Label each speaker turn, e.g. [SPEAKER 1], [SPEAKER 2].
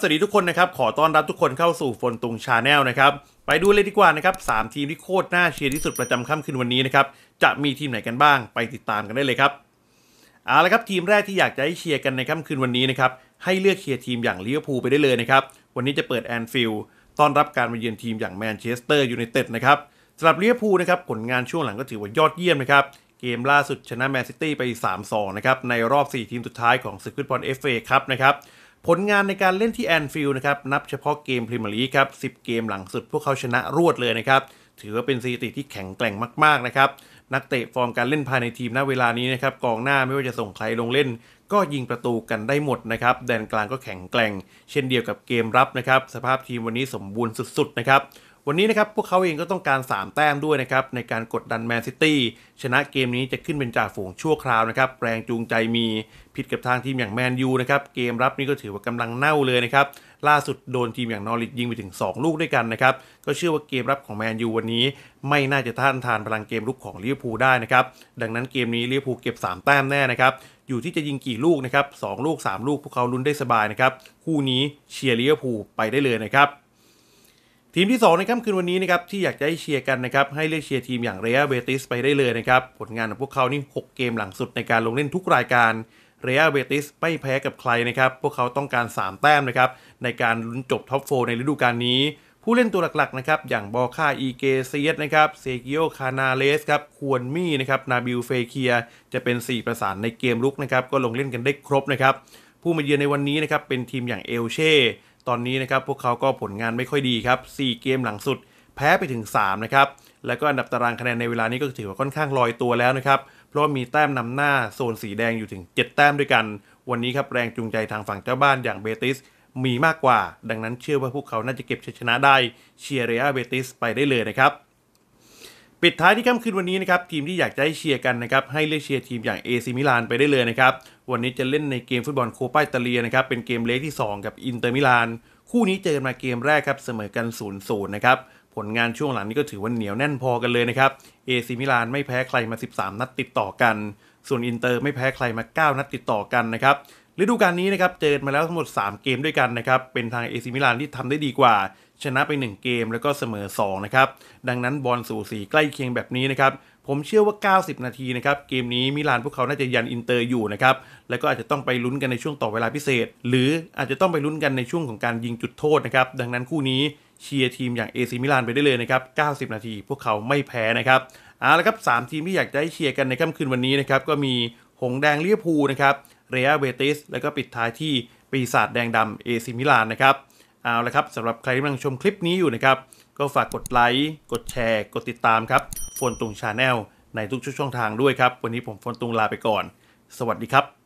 [SPEAKER 1] สวัสดีทุกคนนะครับขอต้อนรับทุกคนเข้าสู่ฟนตุงชาแนลนะครับไปดูเลยดีกว่านะครับสามทีมที่โคตรน่าเชียร์ที่สุดประจำค่ำคืนวันนี้นะครับจะมีทีมไหนกันบ้าง ไปติดตามกันได้เลยครับเอาละครับทีมแรกที่อยากจะให้เชียร์กันในค่ำคืนวันนี้นะครับให้เลือกเชียร์ทีมอย่างลิเวอร์พูลไปได้เลยนะครับวันนี้จะเปิดแอนฟิลด์ต้อนรับการมาเยือนทีมอย่างแมนเชสเตอร์ยูไนเต็ดนะครับสำหรับลิเวอร์พูลนะครับผลงานช่วงหลังก็ถือว่ายอดเยี่ยมนะครับเกมล่าสุดชนะแมนซิตี้ไป3-2นะครับในรอบ 4ทีมสุดท้ายของศึกฟุตบอลเอฟเอคัพนะครับผลงานในการเล่นที่แอนฟิลด์นะครับ นับเฉพาะเกมพรีเมียร์ลีกครับ10 เกมหลังสุดพวกเขาชนะรวดเลยนะครับ ถือว่าเป็นสถิติที่แข็งแกร่งมากๆนะครับ นักเตะฟอร์มการเล่นภายในทีมณเวลานี้นะครับกองหน้าไม่ว่าจะส่งใครลงเล่นก็ยิงประตูกันได้หมดนะครับ แดนกลางก็แข็งแกร่ง เช่นเดียวกับเกมรับนะครับ สภาพทีมวันนี้สมบูรณ์สุดๆนะครับ วันนี้นะครับ พวกเขาเองก็ต้องการ3แต้มด้วยนะครับ ในการกดดันแมนซิตี้ ชนะเกมนี้จะขึ้นเป็นจ่าฝูงชั่วคราวนะครับ แรงจูงใจมีผิดกับทางทีมอย่างแมนยูนะครับ เกมรับนี่ก็ถือว่ากำลังเน่าเลยนะครับ ล่าสุดโดนทีมอย่างนอริทยิงไปถึง 2 ลูกด้วยกันนะครับ ก็เชื่อว่าเกมรับของแมนยูวันนี้ไม่น่าจะท่านทานพลังเกมลุกของลิเวอร์พูลได้นะครับ ดังนั้นเกมนี้ลิเวอร์พูลเก็บ 3 แต้มแน่นะครับอยู่ที่จะยิงกี่ลูกนะครับสลูก3ลูกพวกเขาลุ้นได้สบายนะครับคู่นี้เชียร์ลิเวอร์พูลไปได้เลยนะครับทีมที่ 2 ในค่ำคืนวันนี้นะครับที่อยากจะให้เชียร์กันนะครับให้เลือกเชียร์ทีมอย่างเรอัลเบติสไปได้เลยนะครับผลงานของพวกเขานี่6เกมหลังสุดในการลงเล่นทุกรายการเรอัลเบติสไม่แพ้กับใครนะครับพวกเขาต้องการ 3 แต้มนะครับในการลุ้นจบท็อปโฟในฤดูกาลนี้ผู้เล่นตัวหลักๆนะครับ อย่างบอค่าอีเกเซียสนะครับเซกิโอคานาเลสครับควนมี่นะครับนาบิลเฟเคียจะเป็น 4 ประสานในเกมลุกนะครับ ก็ลงเล่นกันได้ครบนะครับ ผู้มาเยือนในวันนี้นะครับ เป็นทีมอย่างเอลเช่ตอนนี้นะครับ พวกเขาก็ผลงานไม่ค่อยดีครับ 4 เกมหลังสุดแพ้ไปถึง 3 นะครับ แล้วก็อันดับตารางคะแนนในเวลานี้ ก็ถือว่าค่อนข้างลอยตัวแล้วนะครับเพราะมีแต้มนำหน้าโซนสีแดงอยู่ถึง 7 แต้มด้วยกันวันนี้ครับแรงจูงใจทางฝั่งเจ้าบ้านอย่างเบติสมีมากกว่า ดังนั้นเชื่อว่าพวกเขาน่าจะเก็บชัยชนะได้ เชียร์เรอัลเบติสไปได้เลยนะครับ ปิดท้ายที่ค่ำคืนวันนี้นะครับ ทีมที่อยากจะให้เชียร์กันนะครับ ให้เลือกเชียร์ทีมอย่างเอซิมิลานไปได้เลยนะครับ วันนี้จะเล่นในเกมฟุตบอลโคปาอิตาเลียนะครับเป็นเกมเลกที่ 2 กับอินเตอร์มิลานคู่นี้เจอกันมาเกมแรกครับ เสมอกัน0ูนย์นะครับ ผลงานช่วงหลังนี้ก็ถือว่าเหนียวแน่นพอกันเลยนะครับเอซิมิลานไม่แพ้ใครมา 13นัดติดต่อกัน ส่วนอินเตอร์ไม่แพ้ใครมา 9นัดติดต่อกันนะครับฤดูกาลนี้นะครับ เจอมาแล้วทั้งหมด 3 เกมด้วยกันนะครับ เป็นทางเอซิมิลานที่ทำได้ดีกว่า ชนะไป 1 เกมแล้วก็เสมอ 2 นะครับ ดังนั้นบอลสู่สี ใกล้เคียงแบบนี้นะครับ ผมเชื่อว่า 90 นาทีนะครับ เกมนี้มิลานพวกเขาน่าจะยันอินเตอร์อยู่นะครับ แล้วก็อาจจะต้องไปลุ้นกันในช่วงต่อเวลาพิเศษ หรืออาจจะต้องไปลุ้นกันในช่วงของการยิงจุดโทษนะครับ ดังนั้นคู่นี้เชียร์ทีมอย่างเอซิมิลานไปได้เลยนะครับ 90 นาที พวกเขาไม่แพ้นะครับเอาละครับ 3 ทีมที่อยากจะให้เชียร์กันในค่ำคืนวันนี้นะครับก็มีหงแดงเลียพูนะครับเรอัเบติสแล้วก็ปิดท้ายที่ปีศาจแดงดำเอซิมิลานนะครับเอาละครับสำหรับใครที่กำลังชมคลิปนี้อยู่นะครับ ก็ฝากกดไลค์ กดแชร์ กดติดตามครับโฟนตุงชาแนลในทุกช่องทางด้วยครับ วันนี้ผมโฟนตุงลาไปก่อน สวัสดีครับ